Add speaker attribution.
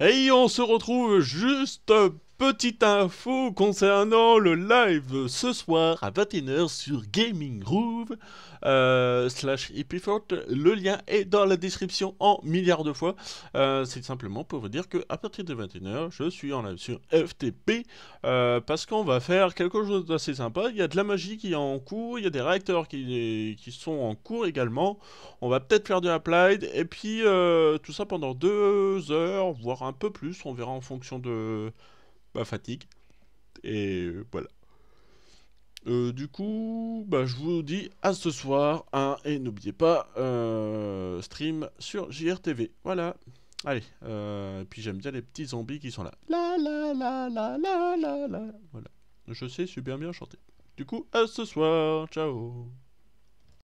Speaker 1: Et on se retrouve juste Petite info concernant le live ce soir à 21h sur Gaming Groove euh, slash Le lien est dans la description en milliards de fois. Euh, c'est simplement pour vous dire que à partir de 21h, je suis en live sur FTP euh, parce qu'on va faire quelque chose d'assez sympa. Il y a de la magie qui est en cours, il y a des réacteurs qui, sont en cours également. On va peut-être faire du Applied, et puis tout ça pendant deux heures, voire un peu plus. On verra en fonction de fatigue. Et voilà. Euh, du coup, bah, je vous dis à ce soir. Hein, et n'oubliez pas, euh, stream sur JRTV. Voilà. Allez. Euh, puis j'aime bien les petits zombies qui sont là.
Speaker 2: la la la la la la.
Speaker 1: Voilà. Je sais super bien chanter. Du coup, à ce soir. Ciao.